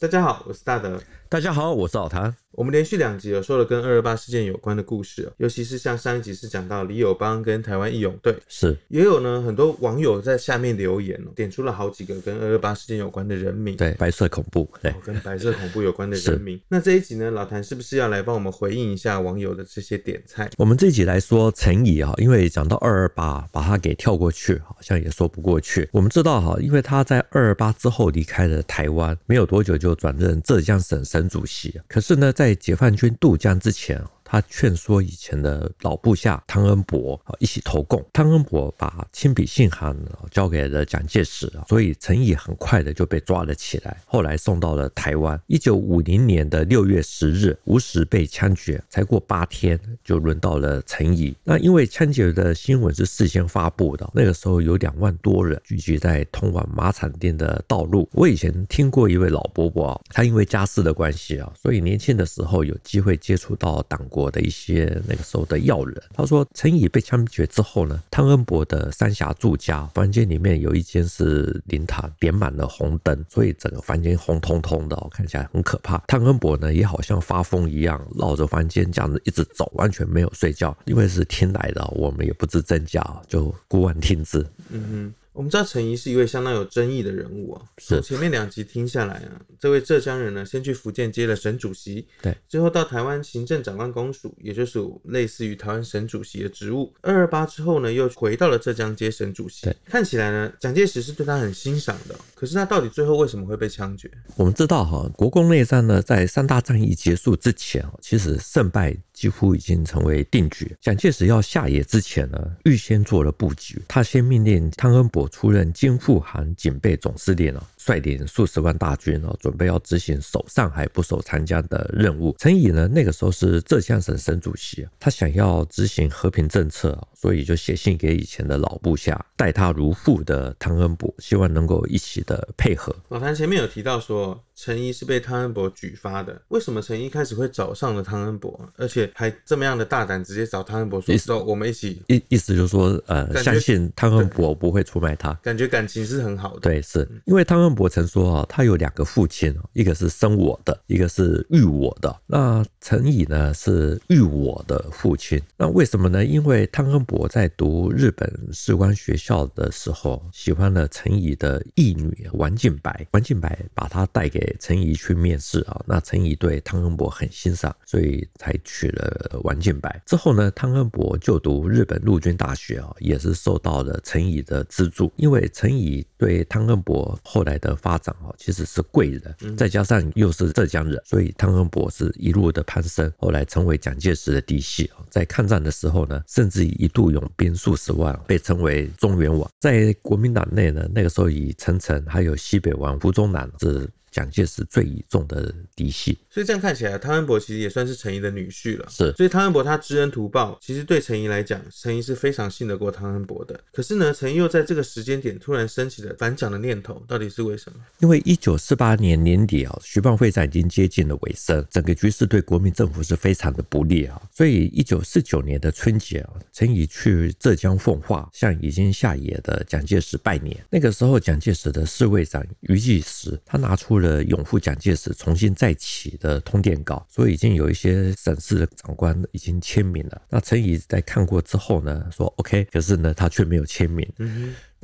大家好，我是大德。大家好，我是老谭。我们连续两集有说了跟二二八事件有关的故事，尤其是像上一集是讲到李友邦跟台湾义勇队，是也有呢很多网友在下面留言哦，点出了好几个跟二二八事件有关的人名。对，白色恐怖，对，跟白色恐怖有关的人 名。那这一集呢，老谭是不是要来帮我们回应一下网友的这些点菜？我们这一集来说陈怡啊，因为讲到二二八，把他给跳过去，好像也说不过去。我们知道哈，因为他在二二八之后离开了台湾，没有多久就转任浙江省省。主席，可是呢，在解放军渡江之前。他劝说以前的老部下汤恩伯啊一起投共，汤恩伯把亲笔信函交给了蒋介石啊，所以陈仪很快的就被抓了起来，后来送到了台湾。一九五零年的六月十日无时被枪决，才过八天就轮到了陈仪。那因为枪决的新闻是事先发布的，那个时候有两万多人聚集在通往马场店的道路。我以前听过一位老伯伯啊，他因为家世的关系啊，所以年轻的时候有机会接触到党国。我的一些那个时候的要人，他说陈仪被枪决之后呢，汤恩伯的三峡住家房间里面有一间是灵堂，点满了红灯，所以整个房间红彤彤的，看起来很可怕。汤恩伯呢也好像发疯一样，绕着房间这样子一直走，完全没有睡觉，因为是听来的，我们也不知真假，就孤闻听之。嗯哼。我们知道陈仪是一位相当有争议的人物啊。是前面两集听下来啊，这位浙江人呢，先去福建接了省主席，对，最后到台湾行政长官公署，也就是类似于台湾省主席的职务。二二八之后呢，又回到了浙江接省主席。看起来呢，蒋介石是对他很欣赏的。可是他到底最后为什么会被枪决？我们知道哈，国共内战呢，在三大战役结束之前啊，其实胜败几乎已经成为定局。蒋介石要下野之前呢，预先做了布局，他先命令汤恩伯。出任京沪杭警备总司令了。率领数十万大军哦，准备要执行守上海不守长江的任务。陈毅呢，那个时候是浙江省省主席，他想要执行和平政策所以就写信给以前的老部下，待他如父的汤恩伯，希望能够一起的配合。老谭前面有提到说，陈毅是被汤恩伯举发的，为什么陈毅开始会找上了汤恩伯，而且还这么样的大胆，直接找汤恩伯说，我们一起，意意思就是说，呃，相信汤恩伯不会出卖他，感觉感情是很好的。对，是因为汤恩。伯曾说啊，他有两个父亲，一个是生我的，一个是育我的。那陈乙呢是育我的父亲。那为什么呢？因为汤恩伯在读日本士官学校的时候，喜欢了陈乙的义女王静白，王静白把他带给陈仪去面试啊。那陈仪对汤恩伯很欣赏，所以才娶了王静白。之后呢，汤恩伯就读日本陆军大学啊，也是受到了陈仪的资助。因为陈仪对汤恩伯后来。的发展啊，其实是贵人，再加上又是浙江人，所以汤恩伯是一路的攀升，后来成为蒋介石的嫡系在抗战的时候呢，甚至一度拥兵数十万，被称为中原王。在国民党内呢，那个时候以陈诚还有西北王胡宗南是蒋介石最倚重的嫡系。所以这样看起来汤恩伯其实也算是陈怡的女婿了。是，所以汤恩伯他知恩图报，其实对陈怡来讲，陈怡是非常信得过汤恩伯的。可是呢，陈怡又在这个时间点突然升起了反蒋的念头，到底是为什么？因为一九四八年年底啊，徐蚌会战已经接近了尾声，整个局势对国民政府是非常的不利啊。所以一九四九年的春节啊，陈怡去浙江奉化向已经下野的蒋介石拜年。那个时候，蒋介石的侍卫长余继时，他拿出了拥护蒋介石重新再起的。的通电稿，所以已经有一些省市的长官已经签名了。那陈怡在看过之后呢，说 OK，可是呢，他却没有签名。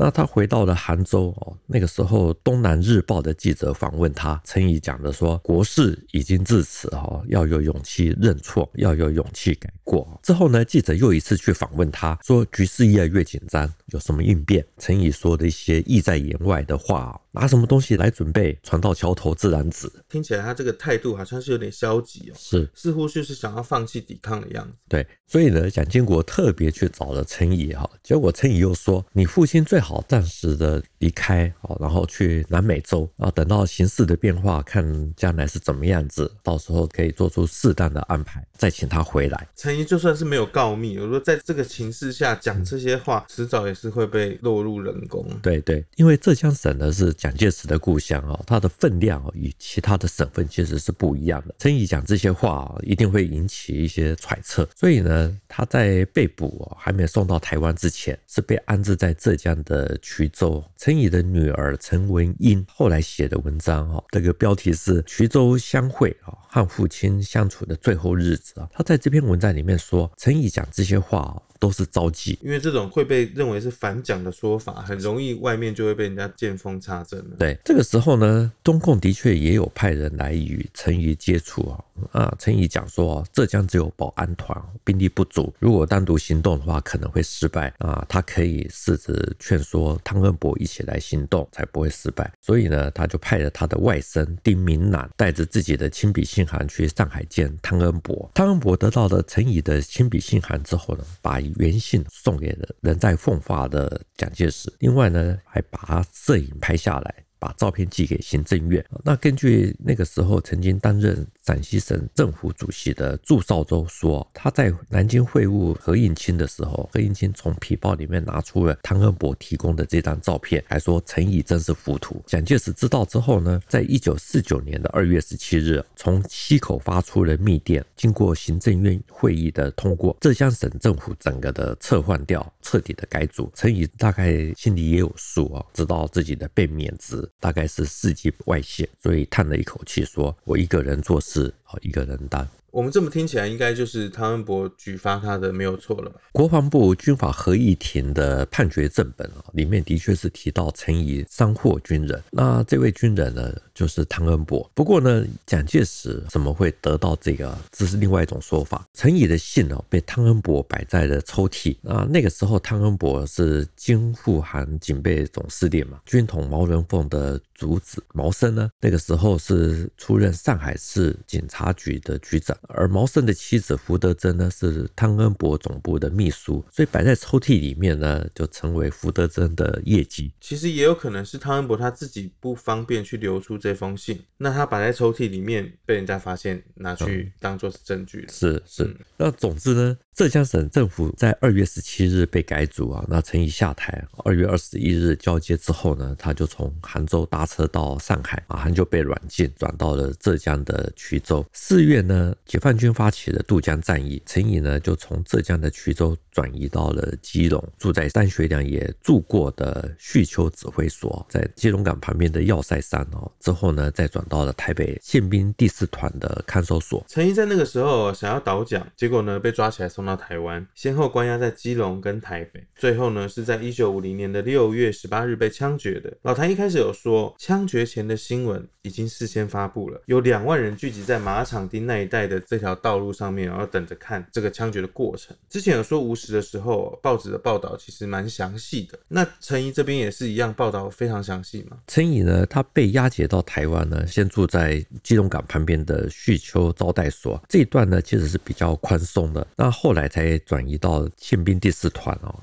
那他回到了杭州哦，那个时候《东南日报》的记者访问他，陈怡讲的说，国事已经至此哈，要有勇气认错，要有勇气改过。之后呢，记者又一次去访问他，说局势越来越紧张，有什么应变？陈怡说的一些意在言外的话，拿什么东西来准备？船到桥头自然直。听起来他这个态度好像是有点消极哦，是似乎就是想要放弃抵抗的样子。对，所以呢，蒋经国特别去找了陈仪哈，结果陈仪又说，你父亲最好。好，暂时的离开，好，然后去南美洲啊。等到形势的变化，看将来是怎么样子，到时候可以做出适当的安排，再请他回来。陈怡就算是没有告密，我说在这个情势下讲这些话，迟早也是会被落入人宫。对对，因为浙江省呢是蒋介石的故乡啊，它的分量与其他的省份其实是不一样的。陈怡讲这些话啊，一定会引起一些揣测，所以呢，他在被捕哦，还没送到台湾之前，是被安置在浙江的。呃，衢州陈怡的女儿陈文英后来写的文章哦，这个标题是《衢州相会》啊，和父亲相处的最后日子啊。他在这篇文章里面说，陈怡讲这些话啊，都是着急，因为这种会被认为是反蒋的说法，很容易外面就会被人家见缝插针了。对，这个时候呢，中共的确也有派人来与陈毅接触啊。啊，陈毅讲说，浙江只有保安团，兵力不足，如果单独行动的话，可能会失败啊。他可以试着劝。说汤恩伯一起来行动才不会失败，所以呢，他就派了他的外甥丁明南带着自己的亲笔信函去上海见汤恩伯。汤恩伯得到了陈毅的亲笔信函之后呢，把原信送给了人在奉化的蒋介石，另外呢，还把他摄影拍下来，把照片寄给行政院。那根据那个时候曾经担任。陕西省政府主席的祝绍周说，他在南京会晤何应钦的时候，何应钦从皮包里面拿出了汤恩伯提供的这张照片，还说陈毅真是糊涂。蒋介石知道之后呢，在一九四九年的二月十七日，从西口发出了密电，经过行政院会议的通过，浙江省政府整个的撤换掉，彻底的改组。陈毅大概心里也有数啊，知道自己的被免职，大概是四级外泄，所以叹了一口气，说：“我一个人做事。”好一个人担，我们这么听起来，应该就是汤恩伯举发他的没有错了吧？国防部军法合议庭的判决正本啊，里面的确是提到陈仪三获军人，那这位军人呢，就是汤恩伯。不过呢，蒋介石怎么会得到这个？这是另外一种说法。陈仪的信哦，被汤恩伯摆在了抽屉。那那个时候汤恩伯是京沪杭警备总司令嘛，军统毛人凤的。竹子毛森呢，那个时候是出任上海市警察局的局长，而毛森的妻子福德珍呢，是汤恩伯总部的秘书，所以摆在抽屉里面呢，就成为福德珍的业绩。其实也有可能是汤恩伯他自己不方便去流出这封信，那他摆在抽屉里面被人家发现，拿去当做是证据是是，那总之呢。浙江省政府在二月十七日被改组啊，那陈怡下台，二月二十一日交接之后呢，他就从杭州搭车到上海，马上就被软禁，转到了浙江的衢州。四月呢，解放军发起了渡江战役，陈怡呢就从浙江的衢州转移到了基隆，住在张学良也住过的旭丘指挥所，在基隆港旁边的要塞山哦。之后呢，再转到了台北宪兵第四团的看守所。陈怡在那个时候想要倒蒋，结果呢被抓起来。送到台湾，先后关押在基隆跟台北，最后呢是在一九五零年的六月十八日被枪决的。老谭一开始有说，枪决前的新闻已经事先发布了，有两万人聚集在马场町那一带的这条道路上面，然后等着看这个枪决的过程。之前有说无实的时候，报纸的报道其实蛮详细的。那陈怡这边也是一样，报道非常详细嘛。陈怡呢，他被押解到台湾呢，先住在基隆港旁边的旭丘招待所，这一段呢其实是比较宽松的。那后。后来才转移到宪兵第四团哦。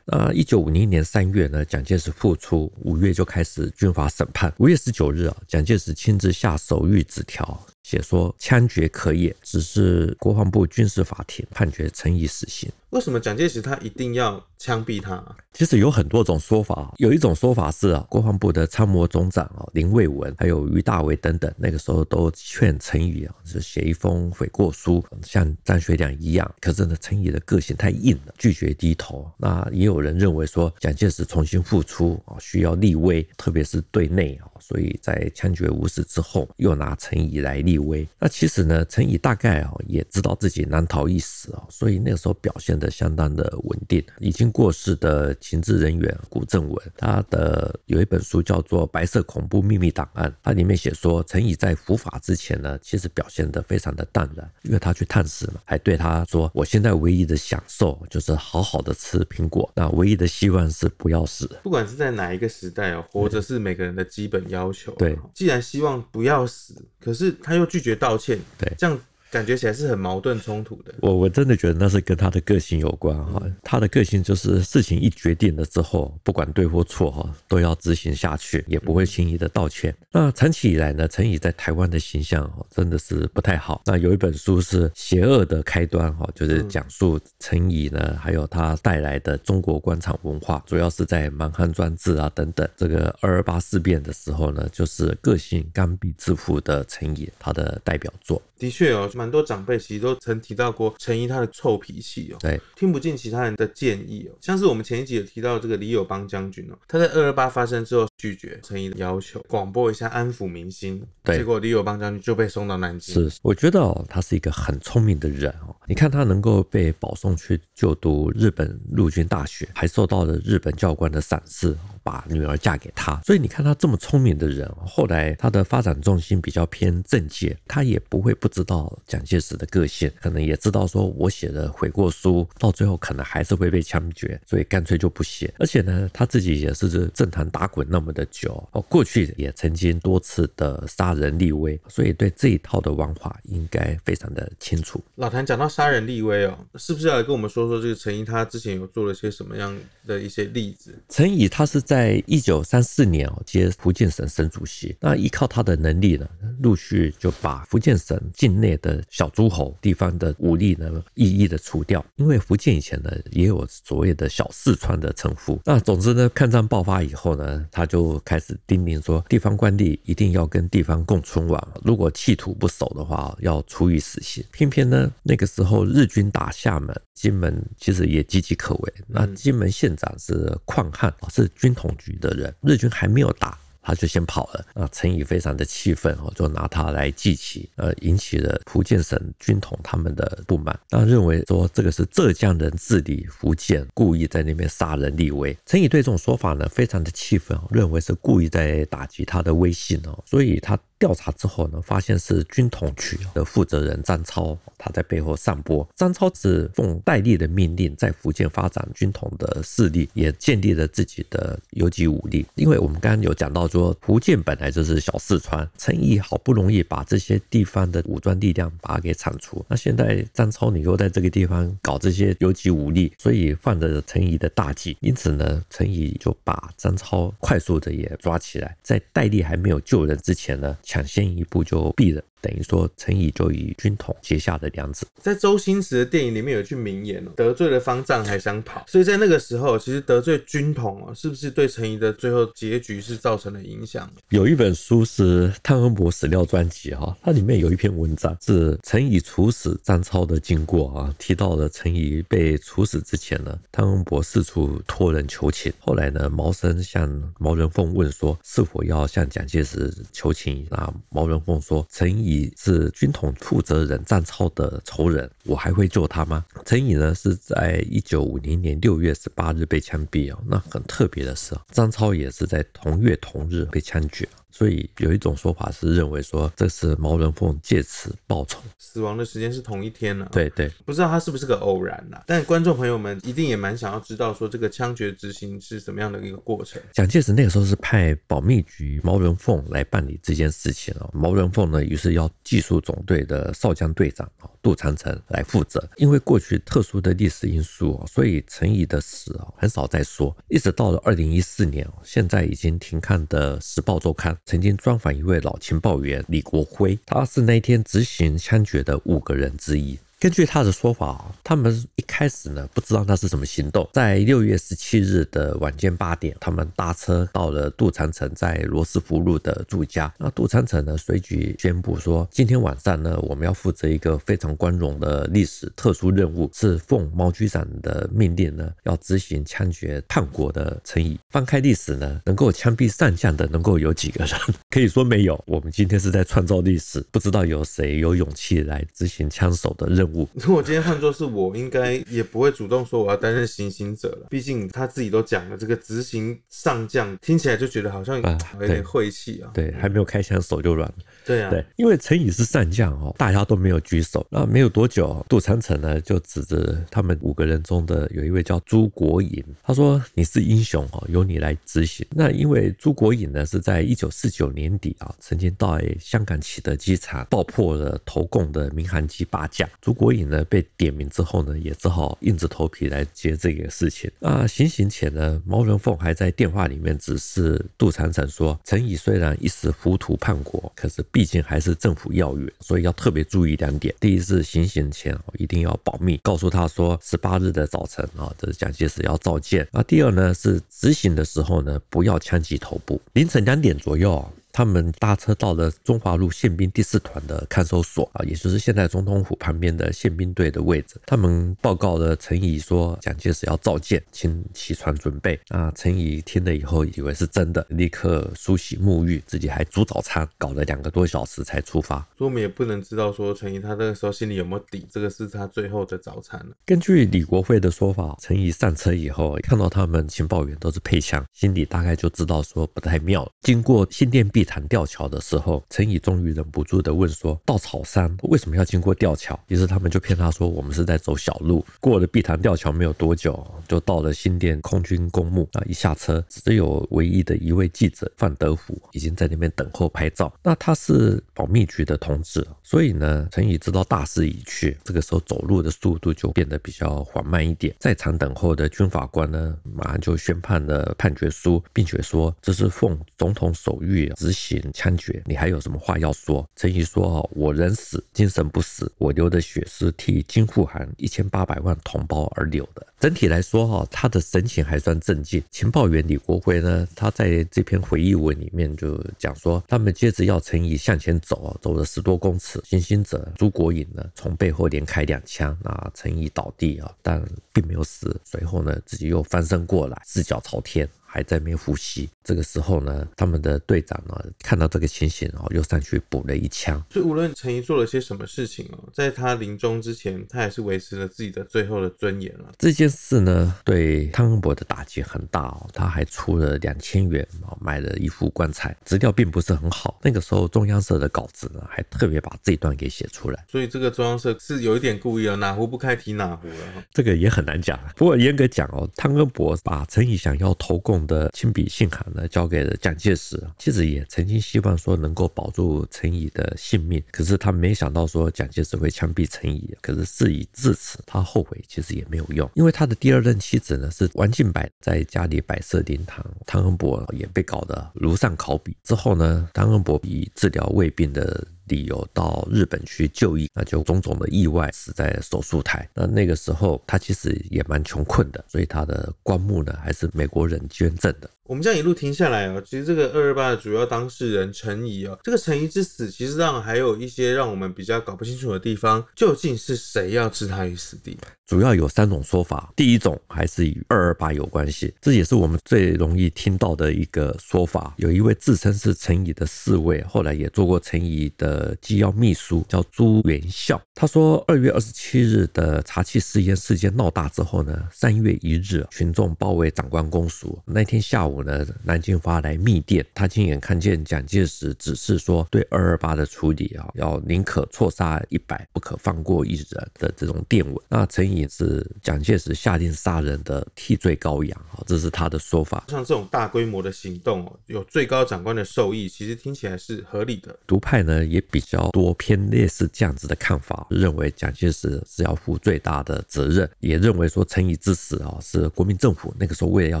啊，一九五零年三月呢，蒋介石复出，五月就开始军法审判。五月十九日啊，蒋介石亲自下手谕纸条，写说枪决可以，只是国防部军事法庭判决，陈以死刑。为什么蒋介石他一定要枪毙他其实有很多种说法，有一种说法是啊，国防部的参谋总长啊林蔚文，还有于大为等等，那个时候都劝陈宇啊，是写一封悔过书，像张学良一样。可是呢，陈宇的个性太硬了，拒绝低头。那也有人认为说，蒋介石重新复出啊，需要立威，特别是对内啊，所以在枪决无死之后，又拿陈毅来立威。那其实呢，陈毅大概啊，也知道自己难逃一死啊，所以那个时候表现。的相当的稳定。已经过世的情治人员谷正文，他的有一本书叫做《白色恐怖秘密档案》，它里面写说，陈以在伏法之前呢，其实表现得非常的淡然。因为他去探视嘛，还对他说：“我现在唯一的享受就是好好的吃苹果，那唯一的希望是不要死。”不管是在哪一个时代哦，活着是每个人的基本要求。对，既然希望不要死，可是他又拒绝道歉。对，这样。感觉起来是很矛盾冲突的。我我真的觉得那是跟他的个性有关哈。他的个性就是事情一决定了之后，不管对或错哈，都要执行下去，也不会轻易的道歉。那长期以来呢，陈以在台湾的形象哦，真的是不太好。那有一本书是《邪恶的开端》哈，就是讲述陈以呢，还有他带来的中国官场文化，主要是在蛮汉专制啊等等。这个二二八事变的时候呢，就是个性刚愎自负的陈以他的代表作。的确哦。蛮多长辈其实都曾提到过陈怡他的臭脾气哦，对，听不进其他人的建议哦。像是我们前一集有提到这个李友邦将军哦，他在二二八发生之后拒绝陈怡的要求广播一下安抚民心，对，结果李友邦将军就被送到南京。是，我觉得哦，他是一个很聪明的人哦。你看他能够被保送去就读日本陆军大学，还受到了日本教官的赏识，把女儿嫁给他。所以你看他这么聪明的人，后来他的发展重心比较偏政界，他也不会不知道蒋介石的个性，可能也知道说我写的悔过书到最后可能还是会被枪决，所以干脆就不写。而且呢，他自己也是政坛打滚那么的久，过去也曾经多次的杀人立威，所以对这一套的玩法应该非常的清楚。老谭讲到。杀人立威哦，是不是要来跟我们说说这个陈毅他之前有做了些什么样的一些例子？陈毅他是在一九三四年哦接福建省省主席，那依靠他的能力呢？陆续就把福建省境内的小诸侯地方的武力呢，一一的除掉。因为福建以前呢，也有所谓的小四川的称呼。那总之呢，抗战爆发以后呢，他就开始叮咛说，地方官吏一定要跟地方共存亡，如果弃土不守的话，要处以死刑。偏偏呢，那个时候日军打厦门、金门，其实也岌岌可危。那金门县长是邝汉，是军统局的人，日军还没有打。他就先跑了啊！陈毅非常的气愤哦，就拿他来记起，呃，引起了福建省军统他们的不满。他认为说这个是浙江人治理福建，故意在那边杀人立威。陈毅对这种说法呢，非常的气愤，认为是故意在打击他的威信哦。所以他调查之后呢，发现是军统局的负责人张超。他在背后散播，张超只奉戴笠的命令，在福建发展军统的势力，也建立了自己的游击武力。因为我们刚刚有讲到，说福建本来就是小四川，陈毅好不容易把这些地方的武装力量把它给铲除，那现在张超你又在这个地方搞这些游击武力，所以犯了陈毅的大忌。因此呢，陈毅就把张超快速的也抓起来，在戴笠还没有救人之前呢，抢先一步就毙了。等于说，陈仪就与军统结下的梁子。在周星驰的电影里面有句名言哦，得罪了方丈还想跑。所以在那个时候，其实得罪军统哦，是不是对陈仪的最后结局是造成了影响？有一本书是汤恩伯史料专辑哈，它里面有一篇文章是陈仪处死张超的经过啊，提到了陈仪被处死之前呢，汤恩伯四处托人求情。后来呢，毛森向毛人凤问说是否要向蒋介石求情，那毛人凤说陈仪。你是军统负责人张超的仇人，我还会救他吗？陈乙呢，是在一九五零年六月十八日被枪毙哦。那很特别的是，张超也是在同月同日被枪决。所以有一种说法是认为说，这是毛人凤借此报仇。死亡的时间是同一天呢？对对，不知道他是不是个偶然啊？但观众朋友们一定也蛮想要知道说，这个枪决执行是什么样的一个过程？蒋介石那个时候是派保密局毛人凤来办理这件事情啊，毛人凤呢，于是要技术总队的少将队长啊。杜长城来负责，因为过去特殊的历史因素所以陈仪的死啊很少再说。一直到了二零一四年现在已经停刊的《时报周刊》曾经专访一位老情报员李国辉，他是那天执行枪决的五个人之一。根据他的说法，他们一开始呢不知道那是什么行动。在六月十七日的晚间八点，他们搭车到了杜长城在罗斯福路的住家。那杜长城呢随即宣布说：“今天晚上呢，我们要负责一个非常光荣的历史特殊任务，是奉毛局长的命令呢，要执行枪决叛国的陈毅。”翻开历史呢，能够枪毙上将的能够有几个人？可以说没有。我们今天是在创造历史，不知道有谁有勇气来执行枪手的任务。如果今天换作是我，应该也不会主动说我要担任行刑者了。毕竟他自己都讲了，这个执行上将听起来就觉得好像有点晦气啊。对，还没有开枪手就软了。对啊，对，因为陈宇是上将哦，大家都没有举手，那没有多久，杜长城呢就指着他们五个人中的有一位叫朱国隐，他说你是英雄哦，由你来执行。那因为朱国隐呢是在一九四九年底啊，曾经到香港启德机场爆破了投共的民航机八架。朱郭颖呢被点名之后呢，也只好硬着头皮来接这个事情。啊，行刑前呢，毛人凤还在电话里面指示杜长城说：“陈毅虽然一时糊涂叛国，可是毕竟还是政府要员，所以要特别注意两点。第一是行刑前一定要保密，告诉他说十八日的早晨啊，这蒋介石要召见。那第二呢是执行的时候呢，不要枪击头部。凌晨两点左右。”他们搭车到了中华路宪兵第四团的看守所啊，也就是现在总统府旁边的宪兵队的位置。他们报告了陈仪说蒋介石要召见，请起床准备。啊，陈仪听了以后，以为是真的，立刻梳洗沐浴，自己还煮早餐，搞了两个多小时才出发。所以我们也不能知道说陈仪他这个时候心里有没有底，这个是他最后的早餐了。根据李国惠的说法，陈仪上车以后看到他们情报员都是配枪，心里大概就知道说不太妙。经过心电壁。谈吊桥的时候，陈以终于忍不住的问说：“稻草山为什么要经过吊桥？”于是他们就骗他说：“我们是在走小路。”过了碧潭吊桥没有多久，就到了新店空军公墓啊！一下车，只有唯一的一位记者范德虎已经在那边等候拍照。那他是保密局的同志，所以呢，陈以知道大势已去，这个时候走路的速度就变得比较缓慢一点。在场等候的军法官呢，马上就宣判了判决书，并且说这是奉总统手谕。执行枪决，你还有什么话要说？陈毅说：“哈，我人死，精神不死，我流的血是替金沪涵一千八百万同胞而流的。”整体来说，哈，他的神情还算镇静。情报员李国辉呢，他在这篇回忆文里面就讲说，他们接着要陈毅向前走，走了十多公尺，行刑者朱国颖呢，从背后连开两枪，那陈毅倒地啊，但并没有死。随后呢，自己又翻身过来，四脚朝天。还在没呼吸。这个时候呢，他们的队长呢，看到这个情形哦，又上去补了一枪。所以无论陈怡做了些什么事情哦，在他临终之前，他还是维持了自己的最后的尊严了。这件事呢，对汤恩伯的打击很大哦。他还出了两千元哦，买了一副棺材。资料并不是很好。那个时候中央社的稿子呢，还特别把这段给写出来。所以这个中央社是有一点故意啊，哪壶不开提哪壶了。这个也很难讲。不过严格讲哦，汤恩伯把陈怡想要投共。的亲笔信函呢，交给了蒋介石。妻子也曾经希望说能够保住陈仪的性命，可是他没想到说蒋介石会枪毙陈仪，可是事已至此，他后悔其实也没有用，因为他的第二任妻子呢是王进柏，在家里摆设灵堂，汤恩伯也被搞得如丧考妣。之后呢，汤恩伯以治疗胃病的。理由到日本去就医，那就种种的意外死在手术台。那那个时候他其实也蛮穷困的，所以他的棺木呢还是美国人捐赠的。我们这样一路停下来啊，其实这个二二八的主要当事人陈怡啊，这个陈怡之死，其实上还有一些让我们比较搞不清楚的地方，究竟是谁要置他于死地？主要有三种说法，第一种还是与二二八有关系，这也是我们最容易听到的一个说法。有一位自称是陈怡的侍卫，后来也做过陈怡的机要秘书，叫朱元孝。他说，二月二十七日的茶器试验事件闹大之后呢，三月一日群众包围长官公署，那天下午。呢？南京发来密电，他亲眼看见蒋介石指示说对二二八的处理啊，要宁可错杀一百，不可放过一人的这种电文。那陈以是蒋介石下令杀人的替罪羔羊啊，这是他的说法。像这种大规模的行动，有最高长官的授意，其实听起来是合理的。独派呢也比较多偏烈士这样子的看法，认为蒋介石是要负最大的责任，也认为说陈以之死啊，是国民政府那个时候为了要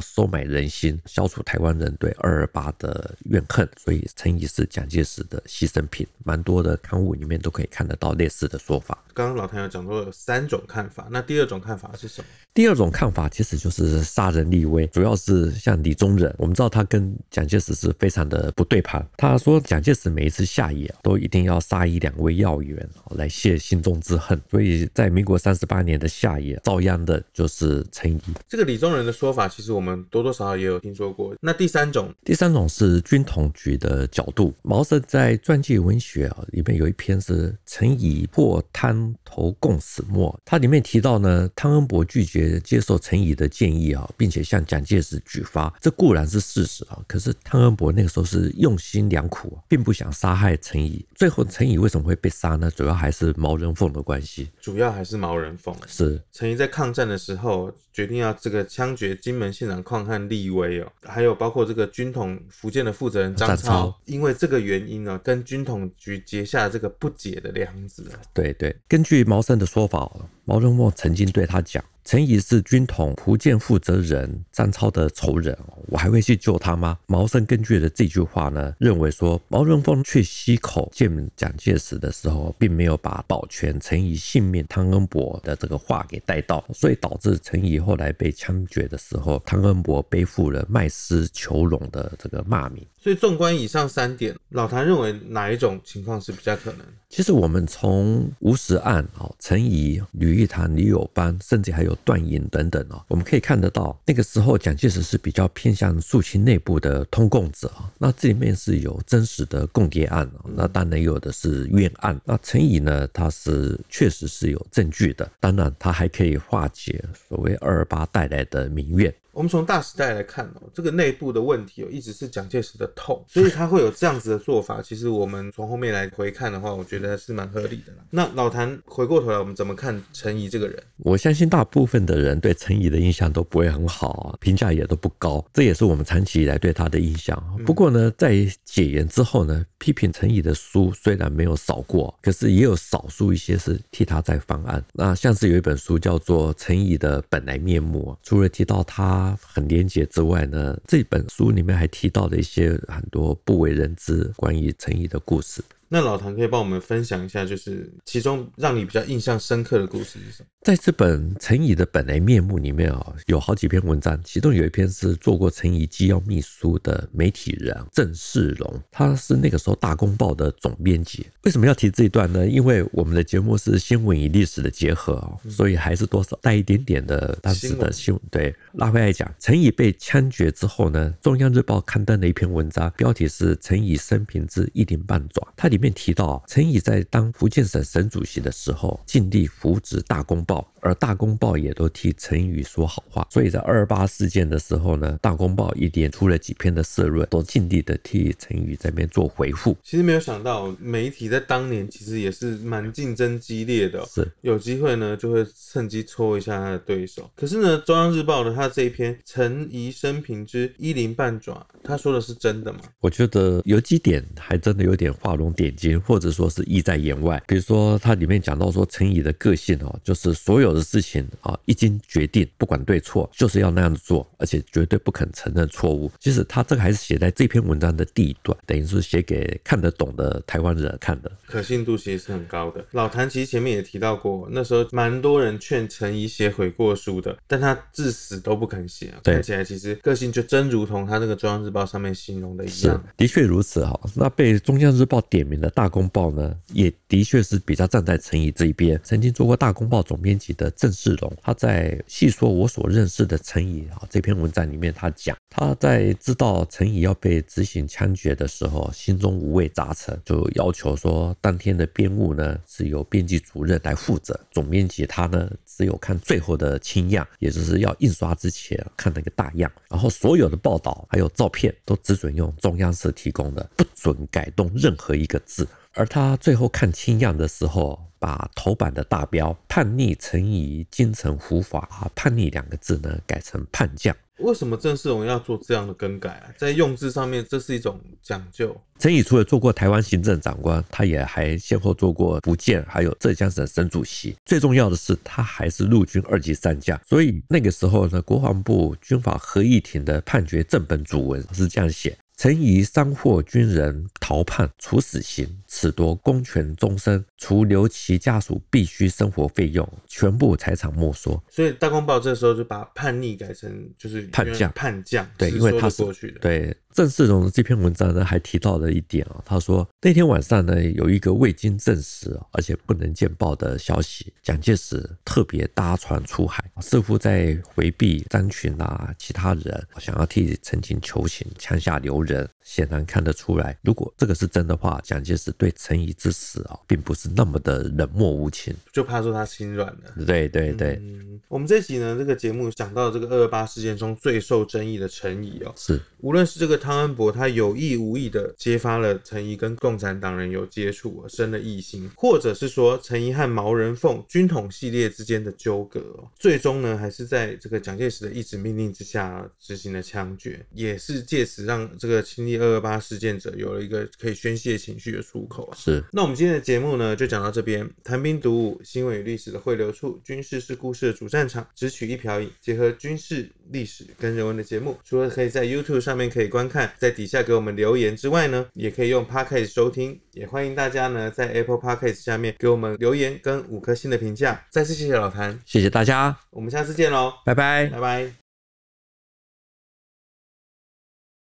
收买人心消。出台湾人对二二八的怨恨，所以陈怡是蒋介石的牺牲品，蛮多的刊物里面都可以看得到类似的说法。刚刚老谭有讲到有三种看法，那第二种看法是什么？第二种看法其实就是杀人立威，主要是像李宗仁，我们知道他跟蒋介石是非常的不对盘。他说蒋介石每一次下野，都一定要杀一两位要员来泄心中之恨，所以在民国三十八年的下野，遭殃的就是陈仪。这个李宗仁的说法，其实我们多多少少也有听说。那第三种，第三种是军统局的角度。毛泽在传记文学啊里面有一篇是陈以破贪投共死末，它里面提到呢，汤恩伯拒绝接受陈仪的建议啊，并且向蒋介石举发，这固然是事实啊。可是汤恩伯那个时候是用心良苦，并不想杀害陈仪。最后陈仪为什么会被杀呢？主要还是毛人凤的关系。主要还是毛人凤是陈仪在抗战的时候决定要这个枪决金门县长邝汉立威哦。还有包括这个军统福建的负责人张超，因为这个原因呢，跟军统局结下这个不解的梁子。对对，根据毛森的说法，毛人凤曾经对他讲。陈仪是军统福建负责人，张超的仇人，我还会去救他吗？毛森根据了这句话呢，认为说毛润峰去溪口见蒋介石的时候，并没有把保全陈仪性命、汤恩伯的这个话给带到，所以导致陈仪后来被枪决的时候，汤恩伯背负了卖私求荣的这个骂名。所以纵观以上三点，老谭认为哪一种情况是比较可能其实我们从吴石案、啊陈仪、吕玉堂、李友邦，甚至还有段银等等哦，我们可以看得到，那个时候蒋介石是比较偏向肃清内部的通共者啊。那这里面是有真实的共谍案，那当然有的是冤案。那陈仪呢，他是确实是有证据的，当然他还可以化解所谓二二八带来的民怨。我们从大时代来看哦，这个内部的问题哦，一直是蒋介石的痛，所以他会有这样子的做法。其实我们从后面来回看的话，我觉得是蛮合理的。那老谭回过头来，我们怎么看陈仪这个人？我相信大部分的人对陈仪的印象都不会很好，评价也都不高，这也是我们长期以来对他的印象。不过呢，在解严之后呢，批评陈仪的书虽然没有少过，可是也有少数一些是替他在翻案。那像是有一本书叫做《陈仪的本来面目》，除了提到他。很廉洁之外呢，这本书里面还提到了一些很多不为人知关于陈毅的故事。那老唐可以帮我们分享一下，就是其中让你比较印象深刻的故事是什么？在这本陈以的本来面目里面啊，有好几篇文章，其中有一篇是做过陈以机要秘书的媒体人郑世龙，他是那个时候《大公报》的总编辑。为什么要提这一段呢？因为我们的节目是新闻与历史的结合哦，所以还是多少带一点点的当时的新闻。对，拉回来讲，陈以被枪决之后呢，《中央日报》刊登了一篇文章，标题是《陈以生平之一鳞半爪》，它里面提到陈以在当福建省省主席的时候，尽力扶植《大公报》。well. 而大公报也都替陈宇说好话，所以在二八事件的时候呢，大公报也出了几篇的社论，都尽力的替陈宇这边做回复。其实没有想到，媒体在当年其实也是蛮竞争激烈的，是有机会呢，就会趁机抽一下他的对手。可是呢，中央日报的他这一篇《陈怡生平之一鳞半爪》，他说的是真的吗？我觉得有几点还真的有点画龙点睛，或者说是意在言外。比如说他里面讲到说陈怡的个性哦，就是所有。有的事情啊，一经决定，不管对错，就是要那样做，而且绝对不肯承认错误。其实他这个还是写在这篇文章的第一段，等于是写给看得懂的台湾人看的，可信度其实是很高的。老谭其实前面也提到过，那时候蛮多人劝陈怡写悔过书的，但他至死都不肯写。看起来其实个性就真如同他那个中央日报上面形容的一样，的确如此哈。那被中央日报点名的大公报呢，也的确是比较站在陈怡这一边，曾经做过大公报总编辑。的郑世荣，他在细说我所认识的陈以啊这篇文章里面，他讲他在知道陈以要被执行枪决的时候，心中五味杂陈，就要求说，当天的编务呢是由编辑主任来负责，总编辑他呢只有看最后的清样，也就是要印刷之前看那个大样，然后所有的报道还有照片都只准用中央社提供的，不准改动任何一个字，而他最后看清样的时候。把头版的大标“叛逆陈疑」、「金城胡法”啊，“叛逆”两个字呢改成“叛将”。为什么郑世荣要做这样的更改？在用字上面，这是一种讲究。陈以除了做过台湾行政长官，他也还先后做过福建还有浙江省省主席。最重要的是，他还是陆军二级上将。所以那个时候呢，国防部军法合议庭的判决正本主文是这样写。曾以伤获军人逃叛处死刑，此夺公权终身，除留其家属必须生活费用，全部财产没收。所以大公报这时候就把叛逆改成就是叛将，叛将对，因为他是过去的对。郑世荣这篇文章呢，还提到了一点啊，他说那天晚上呢，有一个未经证实而且不能见报的消息，蒋介石特别搭船出海，似乎在回避张群啊，其他人想要替陈情求情，枪下留人，显然看得出来，如果这个是真的话，蒋介石对陈怡之死啊，并不是那么的冷漠无情，就怕说他心软了。对对对，嗯，我们这集呢，这个节目讲到这个二二八事件中最受争议的陈怡哦，是。无论是这个汤恩伯，他有意无意的揭发了陈怡跟共产党人有接触而生了异心，或者是说陈怡和毛人凤军统系列之间的纠葛，最终呢还是在这个蒋介石的一纸命令之下执行了枪决，也是借此让这个亲历二二八事件者有了一个可以宣泄情绪的出口啊。是，那我们今天的节目呢就讲到这边，谈兵读武，新闻与历史的汇流处，军事是故事的主战场，只取一瓢饮，结合军事。历史跟人文的节目，除了可以在 YouTube 上面可以观看，在底下给我们留言之外呢，也可以用 Podcast 收听。也欢迎大家呢，在 Apple Podcast 下面给我们留言跟五颗星的评价。再次谢谢老谭，谢谢大家，我们下次见喽，拜拜，拜拜。